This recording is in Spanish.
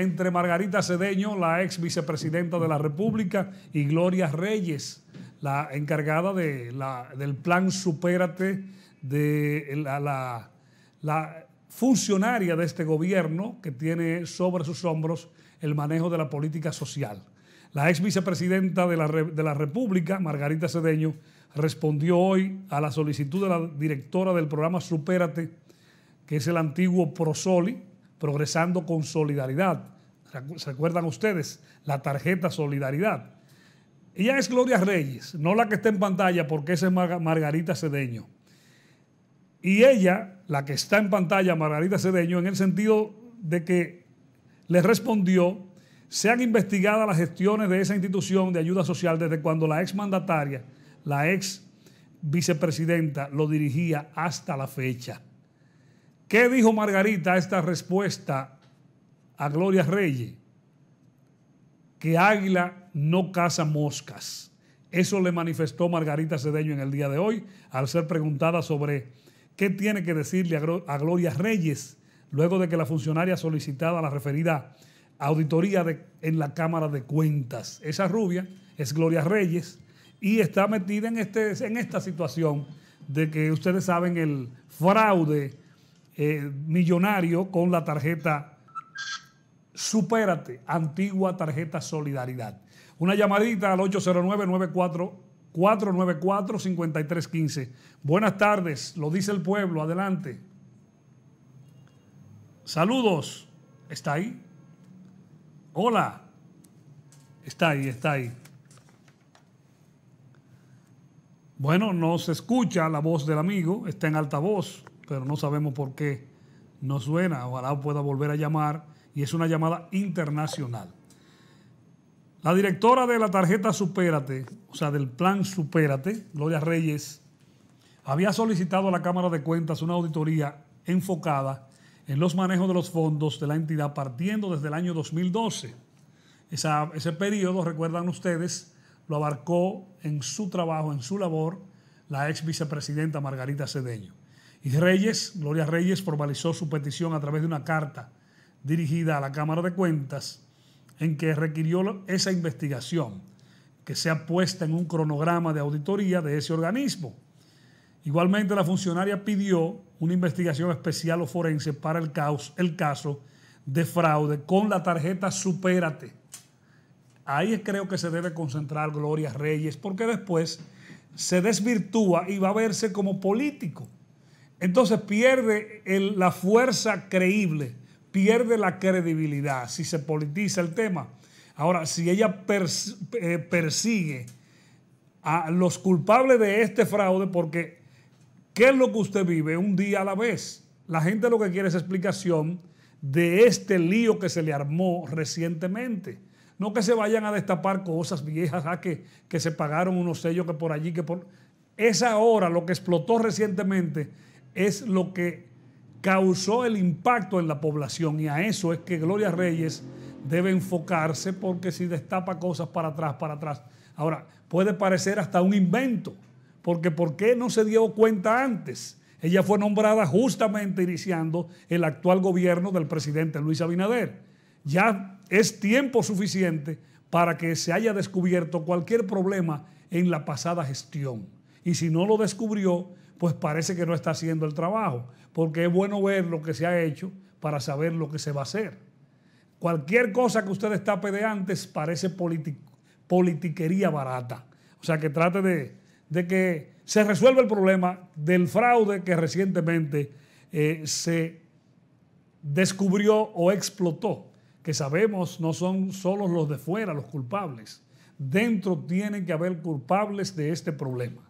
entre Margarita Cedeño, la ex vicepresidenta de la República, y Gloria Reyes, la encargada del plan Supérate, de la, funcionaria de este gobierno que tiene sobre sus hombros el manejo de la política social. La ex vicepresidenta de la, de la, República, Margarita Cedeño, respondió hoy a la solicitud de la directora del programa Supérate, que es el antiguo Prosoli, progresando con solidaridad. ¿Se acuerdan ustedes? La tarjeta Solidaridad. Ella es Gloria Reyes, no la que está en pantalla, porque esa es Margarita Cedeño. Y ella, la que está en pantalla, Margarita Cedeño, en el sentido de que le respondió, se han investigado las gestiones de esa institución de ayuda social desde cuando la ex mandataria, la ex vicepresidenta, lo dirigía hasta la fecha. ¿Qué dijo Margarita a esta respuesta a Gloria Reyes? Que águila no caza moscas. Eso le manifestó Margarita Cedeño en el día de hoy al ser preguntada sobre qué tiene que decirle a Gloria Reyes luego de que la funcionaria solicitada la referida auditoría en la Cámara de Cuentas. Esa rubia es Gloria Reyes y está metida en, este, en esta situación de que ustedes saben el fraude eh, millonario con la tarjeta Supérate, antigua tarjeta Solidaridad. Una llamadita al 809-494-5315. Buenas tardes, lo dice el pueblo, adelante. Saludos, ¿está ahí? Hola, está ahí, está ahí. Bueno, no se escucha la voz del amigo, está en altavoz pero no sabemos por qué no suena. Ojalá pueda volver a llamar y es una llamada internacional. La directora de la tarjeta Supérate, o sea, del plan Supérate, Gloria Reyes, había solicitado a la Cámara de Cuentas una auditoría enfocada en los manejos de los fondos de la entidad partiendo desde el año 2012. ese periodo, recuerdan ustedes, lo abarcó en su trabajo, en su labor, la ex vicepresidenta Margarita Cedeño. Y Reyes, Gloria Reyes, formalizó su petición a través de una carta dirigida a la Cámara de Cuentas en que requirió esa investigación que sea puesta en un cronograma de auditoría de ese organismo. Igualmente, la funcionaria pidió una investigación especial o forense para el, caso de fraude con la tarjeta Supérate. Ahí creo que se debe concentrar Gloria Reyes, porque después se desvirtúa y va a verse como político entonces pierde la fuerza creíble, pierde la credibilidad si se politiza el tema. Ahora, si ella eh, persigue a los culpables de este fraude, porque ¿qué es lo que usted vive un día a la vez? La gente lo que quiere es explicación de este lío que se le armó recientemente. No que se vayan a destapar cosas viejas, ah, que, que se pagaron unos sellos que por allí, que por... esa hora lo que explotó recientemente es lo que causó el impacto en la población y a eso es que Gloria Reyes debe enfocarse porque si destapa cosas para atrás, para atrás. Ahora, puede parecer hasta un invento, porque ¿por qué no se dio cuenta antes? Ella fue nombrada justamente iniciando el actual gobierno del presidente Luis Abinader. Ya es tiempo suficiente para que se haya descubierto cualquier problema en la pasada gestión. Y si no lo descubrió, pues parece que no está haciendo el trabajo, porque es bueno ver lo que se ha hecho para saber lo que se va a hacer. Cualquier cosa que usted destape de antes parece politiquería barata. O sea, que trate de, que se resuelva el problema del fraude que recientemente eh, se descubrió o explotó, que sabemos no son solo los de fuera los culpables. Dentro tienen que haber culpables de este problema.